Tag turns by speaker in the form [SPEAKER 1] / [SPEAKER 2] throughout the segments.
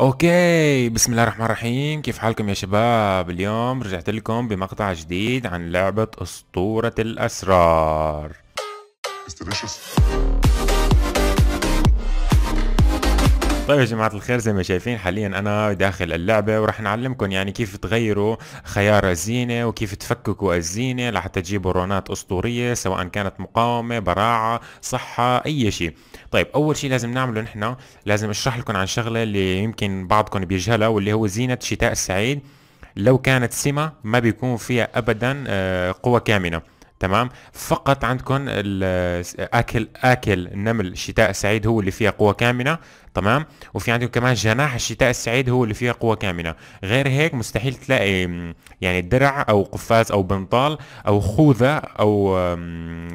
[SPEAKER 1] اوكي بسم الله الرحمن الرحيم كيف حالكم يا شباب اليوم رجعت لكم بمقطع جديد عن لعبة اسطورة الاسرار طيب يا جماعة الخير زي ما شايفين حاليا أنا داخل اللعبة ورح نعلمكم يعني كيف تغيروا خيار الزينة وكيف تفككوا الزينة لحتى تجيبوا رونات أسطورية سواء كانت مقاومة براعة صحة أي شيء طيب أول شيء لازم نعمله نحن لازم أشرح لكم عن شغلة اللي يمكن بعضكم بيجهلها واللي هو زينة شتاء السعيد لو كانت سمة ما بيكون فيها أبدا آه، قوة كامنة تمام فقط عندكم اكل اكل النمل الشتاء السعيد هو اللي فيها قوه كامنه تمام وفي عندكم كمان جناح الشتاء السعيد هو اللي فيها قوه كامنه غير هيك مستحيل تلاقي يعني درع او قفاز او بنطال او خوذه او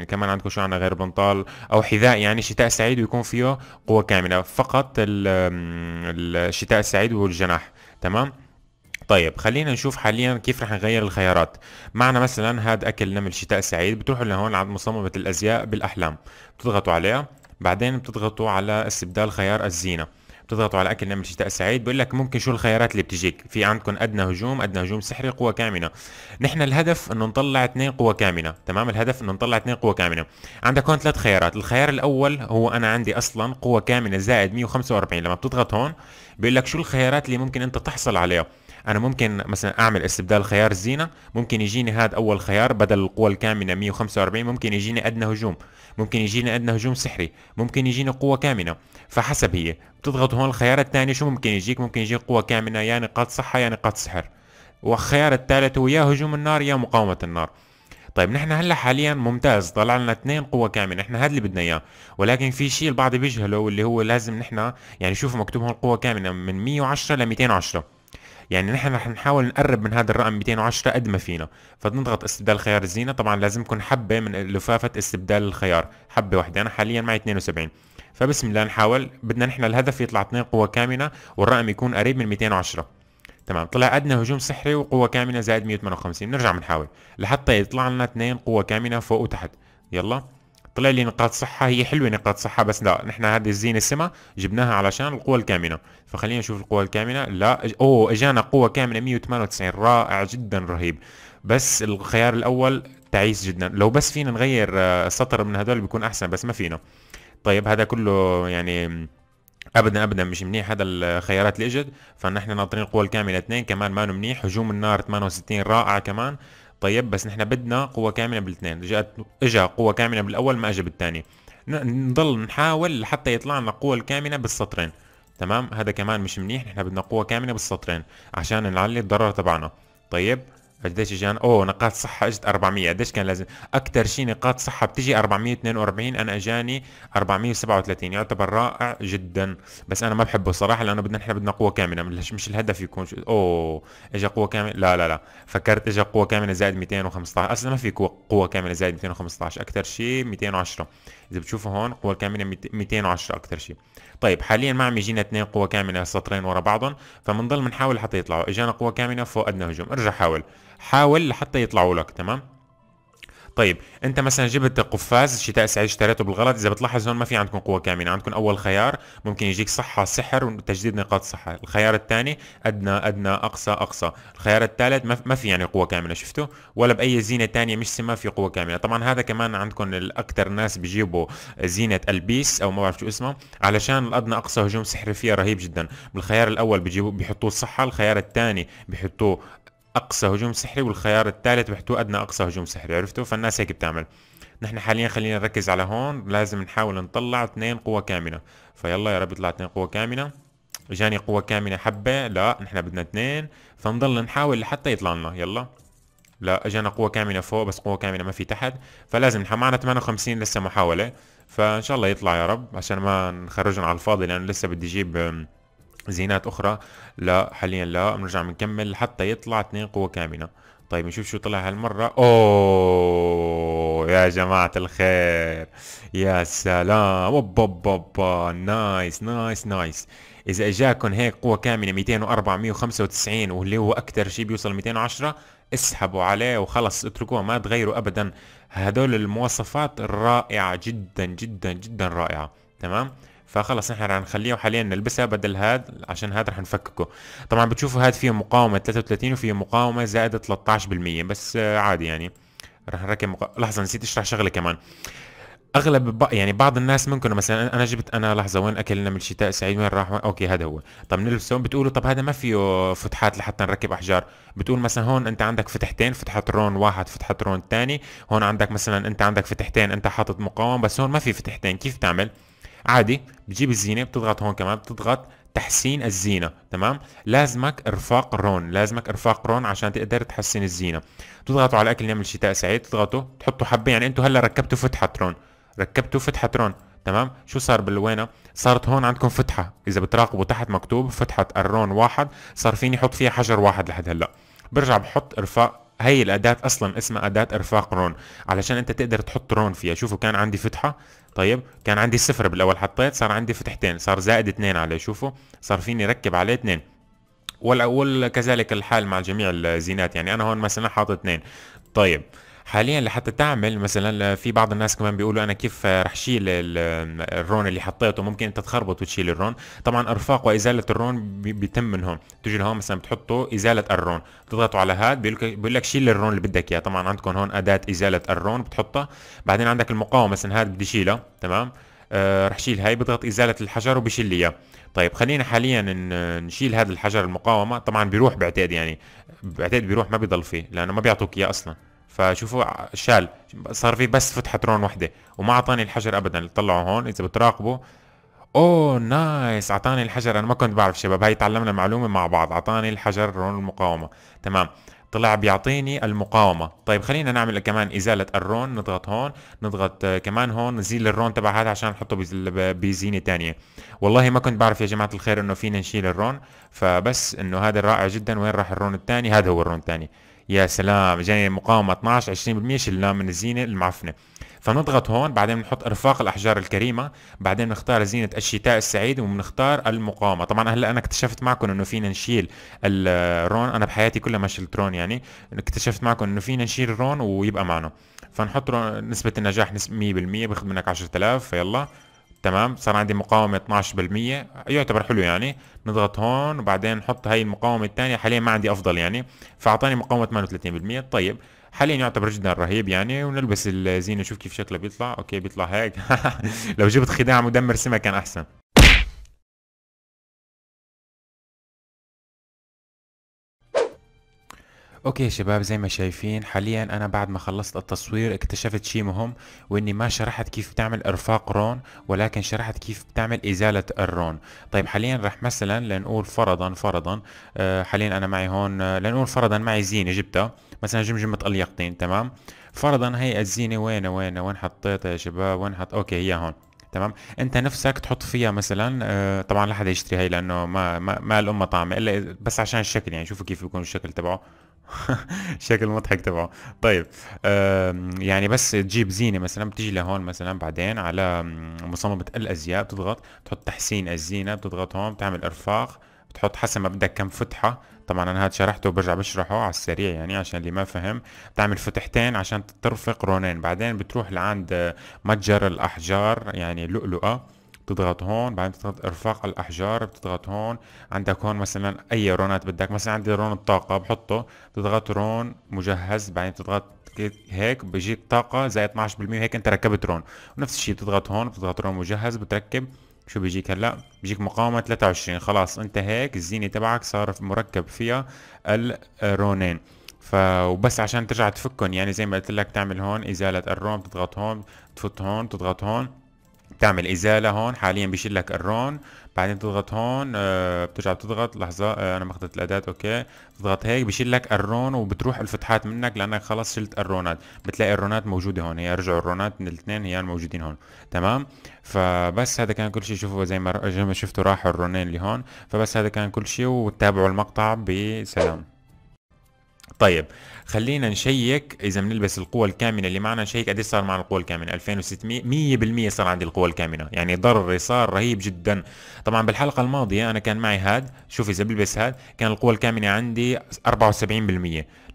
[SPEAKER 1] كمان عندكم شو عندنا غير بنطال او حذاء يعني شتاء سعيد ويكون فيه قوه كامنه فقط الشتاء السعيد والجناح تمام طيب خلينا نشوف حاليا كيف رح نغير الخيارات معنا مثلا هاد اكل نمل شتاء سعيد بتروحوا لهون عند مصممة الازياء بالاحلام بتضغطوا عليها بعدين بتضغطوا على استبدال خيار الزينة بتضغطوا على اكل نمل شتاء سعيد بقول لك ممكن شو الخيارات اللي بتجيك في عندكم ادنى هجوم ادنى هجوم سحري قوه كامنه نحن الهدف انه نطلع اثنين قوه كامنه تمام الهدف انه نطلع اثنين قوه كامنه عندك هون ثلاث خيارات الخيار الاول هو انا عندي اصلا قوه كامنه زائد 145 لما بتضغط هون بيقول لك شو الخيارات اللي ممكن انت تحصل عليها انا ممكن مثلا اعمل استبدال خيار الزينه ممكن يجيني هذا اول خيار بدل القوه الكامنه 145 ممكن يجيني ادنى هجوم ممكن يجيني ادنى هجوم سحري ممكن يجيني قوه كامنه فحسب هي بتضغط هون الخيار الثاني شو ممكن يجيك ممكن يجيك قوه كامنه يا يعني نقاط صحه يا يعني نقاط سحر والخيار الثالث هو يا هجوم النار يا مقاومه النار طيب نحن هلا حاليا ممتاز طلع لنا اثنين قوه كامنه نحن هذا اللي بدنا اياه ولكن في شيء البعض بيجهله واللي هو لازم نحن يعني شوفوا مكتوب هون قوه كامنه من 110 ل 210 يعني نحن رح نحاول نقرب من هذا الرقم 210 قد ما فينا فنضغط استبدال خيار الزينة طبعا لازم يكون حبة من لفافة استبدال الخيار حبة واحدة أنا حاليا معي 72 فبسم الله نحاول بدنا نحن الهدف يطلع 2 قوة كامنة والرقم يكون قريب من 210 تمام طلع عندنا هجوم سحري وقوة كامنة زائد 158 نرجع بنحاول لحتى يطلع لنا 2 قوة كامنة فوق وتحت يلا طلع لي نقاط صحة هي حلوة نقاط صحة بس لا نحن هذه الزينة السما جبناها علشان القوة الكامنة فخلينا نشوف القوة الكامنة لا اوه اجانا قوة كامنة 198 رائع جدا رهيب بس الخيار الاول تعيس جدا لو بس فينا نغير آه، سطر من هذول بيكون احسن بس ما فينا طيب هذا كله يعني ابدا ابدا مش منيح هذا الخيارات اللي اجت فنحن ناطرين القوة الكاملة 2 كمان ما منيح هجوم النار 68 رائع كمان طيب بس نحن بدنا قوه كامنه بالاثنين جاءت اجا قوه كامنه بالاول ما اجى بالثاني نضل نحاول لحتى يطلع لنا القوه الكامنه بالسطرين تمام هذا كمان مش منيح نحن بدنا قوه كامنه بالسطرين عشان نعلي الضرر تبعنا طيب قديش اجانا اوه نقاط صحه اجت 400 قديش كان لازم اكثر شيء نقاط صحه بتجي 442 انا اجاني 437 يعتبر رائع جدا بس انا ما بحبه صراحه لانه بدنا نحن بدنا قوه كامله مش الهدف يكون شو... اوه اجى قوه كامله لا لا لا فكرت اجى قوه كامله زائد 215 اصلا ما في قوه كامله زائد 215 اكثر شيء 210 اذا بتشوفوا هون قوة كاملة 210 اكثر شيء طيب حاليا ما عم يجينا اثنين قوة كاملة سطرين ورا بعضهم فبنضل بنحاول حتى يطلعوا اجانا قوة كاملة فوق ادنى هجوم ارجع حاول حاول لحتى يطلعوا لك تمام طيب انت مثلا جبت قفاز شتاء سعيد اشتريته بالغلط اذا بتلاحظ هون ما في عندكم قوه كامنه عندكم اول خيار ممكن يجيك صحه سحر وتجديد نقاط صحه الخيار الثاني ادنى ادنى اقصى اقصى الخيار الثالث ما في يعني قوه كامنه شفتوا ولا باي زينه ثانيه مش سما في قوه كامنه طبعا هذا كمان عندكم الاكثر ناس بيجيبوا زينه البيس او ما بعرف شو اسمه علشان الادنى اقصى هجوم سحري فيها رهيب جدا بالخيار الاول بيجيبوا بيحطوه صحه الخيار الثاني بيحطوه اقصى هجوم سحري والخيار الثالث بحتو ادنى اقصى هجوم سحري عرفتوا فالناس هيك بتعمل نحن حاليا خلينا نركز على هون لازم نحاول نطلع اثنين قوة كامنة فيلا يا رب يطلع اثنين قوة كامنة اجاني قوة كامنة حبة لا نحن بدنا اثنين فنضل نحاول لحتى يطلع لنا يلا لا اجانا قوة كامنة فوق بس قوة كامنة ما في تحت فلازم نحن معنا 58 لسه محاولة فان شاء الله يطلع يا رب عشان ما نخرجهم على الفاضي لانه لسه بدي اجيب زينات اخرى لا حاليا لا بنرجع بنكمل حتى يطلع اثنين قوة كامنة طيب نشوف شو طلع هالمرة اوه يا جماعة الخير يا سلام اوبا اوبا نايس نايس نايس اذا اجاكم هيك قوة كامنة 204 195 واللي هو اكثر شيء بيوصل 210 اسحبوا عليه وخلص اتركوها ما تغيروا ابدا هدول المواصفات رائعة جدا جدا جدا رائعة تمام فخلص نحن رح نخليه وحاليا نلبسها بدل هاد عشان هاد رح نفككه طبعا بتشوفوا هاد فيه مقاومه 33 وفيه مقاومه زائد 13% بس عادي يعني رح نركب مق... لحظه نسيت اشرح شغله كمان اغلب ب... يعني بعض الناس منكم مثلا انا جبت انا لحظه وين اكلنا من الشتاء سعيد وين راح وين؟ اوكي هذا هو طب نلبسه بتقولوا طب هذا ما فيه فتحات لحتى نركب احجار بتقول مثلا هون انت عندك فتحتين فتحه رون واحد فتحه رون الثاني هون عندك مثلا انت عندك فتحتين انت حاطط مقاوم بس هون ما في فتحتين كيف تعمل عادي بتجيب الزينه بتضغط هون كمان بتضغط تحسين الزينه تمام لازمك ارفاق رون لازمك ارفاق رون عشان تقدر تحسن الزينه بتضغطوا على اكل نعمل شتاء سعيد تضغطوا تحطوا حبه يعني انتم هلا ركبتوا فتحه رون ركبتوا فتحه رون تمام شو صار بالوينة صارت هون عندكم فتحة إذا بتراقبوا تحت مكتوب فتحة الرون واحد صار فيني أحط فيها حجر واحد لحد هلأ برجع بحط إرفاق هي الأداة أصلا اسمها أداة إرفاق رون علشان أنت تقدر تحط رون فيها شوفوا كان عندي فتحة طيب كان عندي صفر بالاول حطيت صار عندي فتحتين صار زائد اثنين عليه شوفوا صار فيني ركب عليه اثنين وكذلك الحال مع جميع الزينات يعني انا هون مثلا حاطط اثنين طيب حاليا لحتى تعمل مثلا في بعض الناس كمان بيقولوا انا كيف رح شيل الرون اللي حطيته ممكن انت تخربط وتشيل الرون طبعا ارفاق وازاله الرون بيتم من هون بتيجي لهون مثلا بتحطوا ازاله الرون بتضغطوا على هاد بيقول لك شيل الرون اللي بدك اياه طبعا عندكم هون اداه ازاله الرون بتحطها بعدين عندك المقاومه مثلا هاد بدي شيلها تمام آه رح شيل هاي بضغط ازاله الحجر وبشيل لي اياه طيب خلينا حاليا نشيل هذا الحجر المقاومه طبعا بيروح بعتاد يعني بعتاد بيروح ما بيضل فيه لانه ما بيعطوك اياه اصلا فشوفوا شال صار في بس فتحه رون وحده وما اعطاني الحجر ابدا طلعوا هون اذا بتراقبوا اوه نايس اعطاني الحجر انا ما كنت بعرف شباب هاي تعلمنا معلومه مع بعض اعطاني الحجر رون المقاومه تمام طلع بيعطيني المقاومه طيب خلينا نعمل كمان ازاله الرون نضغط هون نضغط آه، كمان هون نزيل الرون تبع هذا عشان نحطه بزينه تانية والله ما كنت بعرف يا جماعه الخير انه فينا نشيل الرون فبس انه هذا رائع جدا وين راح الرون الثاني هذا هو الرون الثاني يا سلام جاي مقاومه 12 20% شلناه من الزينه المعفنه فنضغط هون بعدين بنحط ارفاق الاحجار الكريمه بعدين بنختار زينه الشتاء السعيد وبنختار المقاومه طبعا هلا انا اكتشفت معكم انه فينا نشيل الرون انا بحياتي كلها ما شلت رون يعني اكتشفت معكم انه فينا نشيل الرون ويبقى معنا فنحط نسبه النجاح 100% باخذ منك 10000 فيلا تمام صار عندي مقاومة 12% يعتبر حلو يعني نضغط هون وبعدين نحط هاي المقاومة الثانية حاليا ما عندي افضل يعني فاعطاني مقاومة 38% طيب حاليا يعتبر جدا رهيب يعني ونلبس الزينة نشوف كيف شكله بيطلع اوكي بيطلع هيك لو جبت خداع مدمر سما كان احسن اوكي شباب زي ما شايفين حاليا انا بعد ما خلصت التصوير اكتشفت شيء مهم واني ما شرحت كيف بتعمل ارفاق رون ولكن شرحت كيف بتعمل ازالة الرون طيب حاليا رح مثلا لنقول فرضا فرضا آه، حاليا انا معي هون آه، لنقول فرضا معي زينة جبتها مثلا جمجمة اليقطين تمام فرضا هي الزينة وين وين وين حطيتها يا شباب وين حط اوكي هي هون تمام انت نفسك تحط فيها مثلا آه طبعا لا حدا يشتري هي لانه ما ما, ما الامه طعمه الا بس عشان الشكل يعني شوفوا كيف بيكون الشكل تبعه الشكل المضحك تبعه طيب يعني بس تجيب زينه مثلا بتيجي لهون مثلا بعدين على مصممه الازياء بتضغط بتحط تحسين الزينه بتضغط هون بتعمل ارفاق بتحط حسب ما بدك كم فتحه طبعا انا هاد شرحته وبرجع بشرحه على السريع يعني عشان اللي ما فهم بتعمل فتحتين عشان ترفق رونين بعدين بتروح لعند متجر الاحجار يعني لؤلؤه بتضغط هون بعدين بتضغط ارفاق الاحجار بتضغط هون عندك هون مثلا اي رونات بدك مثلا عندي رون الطاقة بحطه بتضغط رون مجهز بعدين بتضغط هيك بيجيك طاقة زي 12% هيك انت ركبت رون ونفس الشيء بتضغط هون بتضغط رون مجهز بتركب شو بيجيك هلا بيجيك مقاومة 23 خلاص انت هيك الزينة تبعك صار مركب فيها الرونين ف وبس عشان ترجع تفكهم يعني زي ما قلت لك تعمل هون ازالة الروم تضغط هون تفوت هون تضغط هون بتعمل ازاله هون حاليا بيشيل لك الرون بعدين تضغط هون آه، بترجع بتضغط لحظه آه، انا ما اخذت الاداه اوكي بتضغط هيك بيشيل لك الرون وبتروح الفتحات منك لانك خلص شلت الرونات بتلاقي الرونات موجوده هون هي رجعوا الرونات من الاثنين هي موجودين هون تمام فبس هذا كان كل شيء شوفوا زي ما شفتوا راحوا الرونين اللي هون فبس هذا كان كل شيء وتابعوا المقطع بسلام طيب خلينا نشيك اذا بنلبس القوة الكامنة اللي معنا نشيك قديش صار معنا القوة الكامنة 2600 100% صار عندي القوة الكامنة يعني ضرري صار رهيب جدا طبعا بالحلقة الماضية انا كان معي هاد شوف اذا بلبس هاد كان القوة الكامنة عندي 74%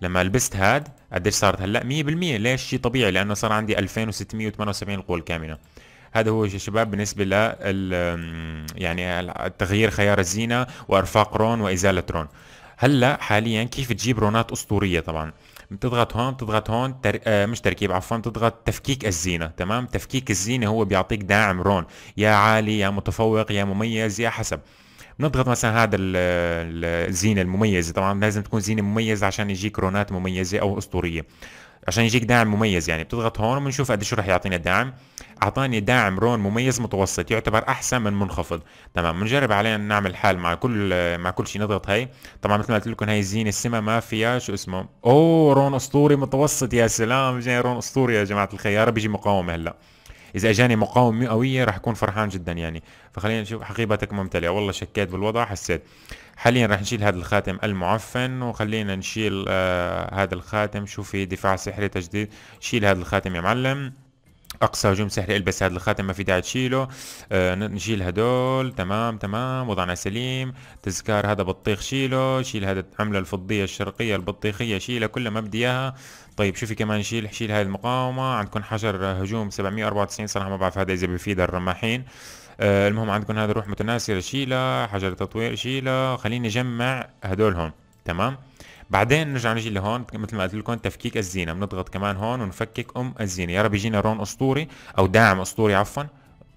[SPEAKER 1] لما لبست هاد قديش صارت هلا 100% ليش شيء طبيعي لانه صار عندي 2678 القوة الكامنة هذا هو يا شباب بالنسبة ل يعني تغيير خيار الزينة وارفاق رون وازالة رون هلا حاليا كيف تجيب رونات اسطوريه طبعا بتضغط هون بتضغط هون تر... آه مش تركيب عفوا بتضغط تفكيك الزينه تمام تفكيك الزينه هو بيعطيك داعم رون يا عالي يا متفوق يا مميز يا حسب نضغط مثلا هذا الزينه المميزه طبعا لازم تكون زينه مميزه عشان يجيك رونات مميزه او اسطوريه عشان يجيك داعم مميز يعني بتضغط هون وبنشوف قديش رح يعطينا الداعم اعطاني داعم رون مميز متوسط يعتبر احسن من منخفض تمام بنجرب علينا نعمل حال مع كل مع كل شيء نضغط هي طبعا مثل ما قلت لكم هي الزينه السما ما فيها شو اسمه اوه رون اسطوري متوسط يا سلام جاي رون اسطوري يا جماعه الخيار بيجي مقاومه هلا اذا اجاني مقاومه مئويه راح اكون فرحان جدا يعني فخلينا نشوف حقيبتك ممتلئه والله شكيت بالوضع حسيت حاليا راح نشيل هذا الخاتم المعفن وخلينا نشيل آه هذا الخاتم شوفي دفاع سحري تجديد شيل هذا الخاتم يا معلم اقصى هجوم سحري البس هذا الخاتم ما في داعي تشيله آه نشيل هدول تمام تمام وضعنا سليم تذكار هذا بطيخ شيله شيل هذا العمله الفضيه الشرقيه البطيخيه شيلها كلها ما بدي اياها طيب شوفي كمان شيل شيل هاي المقاومه عندكم حجر هجوم 794 صراحه ما بعرف هذا اذا بفيد الرماحين آه المهم عندكم هذا روح متناسره شيله حجر تطوير شيله خليني اجمع هدول هون تمام بعدين نرجع نجي لهون مثل ما قلت لكم تفكيك الزينه بنضغط كمان هون ونفكك ام الزينه يا رب يجينا رون اسطوري او داعم اسطوري عفوا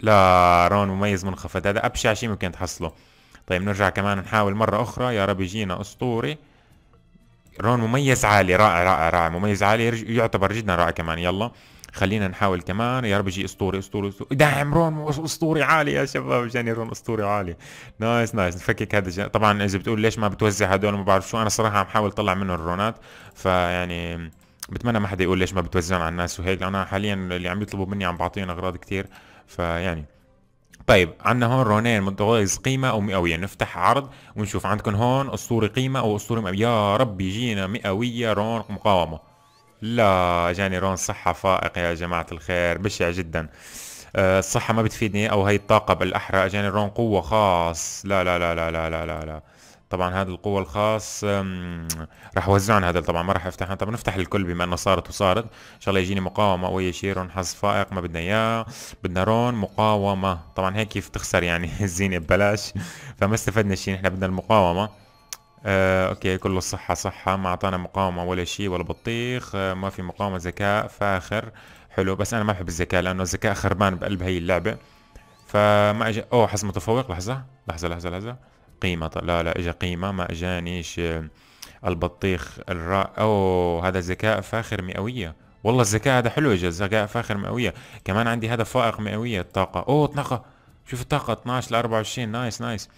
[SPEAKER 1] لا رون مميز منخفض هذا ابشع شيء ممكن تحصله طيب نرجع كمان نحاول مره اخرى يا رب يجينا اسطوري رون مميز عالي رائع رائع رائع مميز عالي يعتبر جدا رائع كمان يلا خلينا نحاول كمان يا رب يجي اسطوري اسطوري, أسطوري. دعم رون اسطوري عالي يا شباب جاني رون اسطوري عالي نايس نايس نفكك هذا طبعا اذا بتقول ليش ما بتوزع هدول ما بعرف شو انا صراحه عم حاول اطلع منه الرونات فيعني بتمنى ما حدا يقول ليش ما بتوزعهم على الناس وهيك انا حاليا اللي عم يطلبوا مني عم بعطيهم اغراض كثير فيعني طيب عندنا هون رونين متغيظ قيمة أو مئوية نفتح عرض ونشوف عندكم هون أسطوري قيمة أو أسطوري مئوية يا رب يجينا مئوية رون مقاومة لا جاني رون صحة فائق يا جماعة الخير بشع جدا أه، الصحة ما بتفيدني أو هي الطاقة بالأحرى جاني رون قوة خاص لا لا لا لا لا لا لا, لا. طبعا هذا القوة الخاص راح وزعن هذا طبعا ما راح افتحها طبعا نفتح الكل بما انه صارت وصارت ان شاء الله يجيني مقاومة او اي شيء رون حظ فائق ما بدنا اياه بدنا رون مقاومة طبعا هيك كيف تخسر يعني الزينة ببلاش فما استفدنا شيء نحن بدنا المقاومة آه، اوكي كله الصحة صحة ما اعطانا مقاومة ولا شيء ولا بطيخ آه، ما في مقاومة ذكاء فاخر حلو بس انا ما بحب الذكاء لانه الذكاء خربان بقلب هي اللعبة فما اجى اوه حسب متفوق لحظة لحظة لحظة لحظة قيمة لا لا اجى قيمة ما اجانيش آه، البطيخ الرائع اوه هذا ذكاء فاخر مئوية والله الذكاء هذا حلو اجى ذكاء فاخر مئوية كمان عندي هذا فائق مئوية الطاقة اوه طاقة شوف الطاقة 12 ل 24 نايس نايس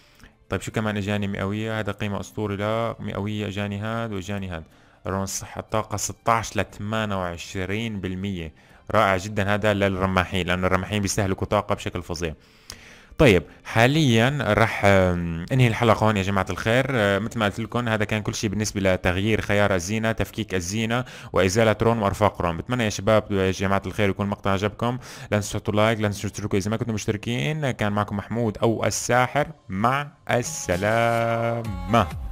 [SPEAKER 1] طيب شو كمان اجاني مئويه هذا قيمه اسطوري لا مئويه اجاني هاد واجاني هاد رون صحة الطاقة 16 ل 28% رائع جدا هذا للرماحين لأن الرماحين بيستهلكوا طاقة بشكل فظيع طيب حاليا رح انهي الحلقه هون يا جماعه الخير آه، مثل ما قلت لكم هذا كان كل شيء بالنسبه لتغيير خيار الزينه تفكيك الزينه وازاله رون وارفاق رون بتمنى يا شباب يا جماعه الخير يكون المقطع عجبكم لا تنسوا تحطوا لايك لا تنسوا تشتركوا اذا ما كنتم مشتركين كان معكم محمود او الساحر مع السلامه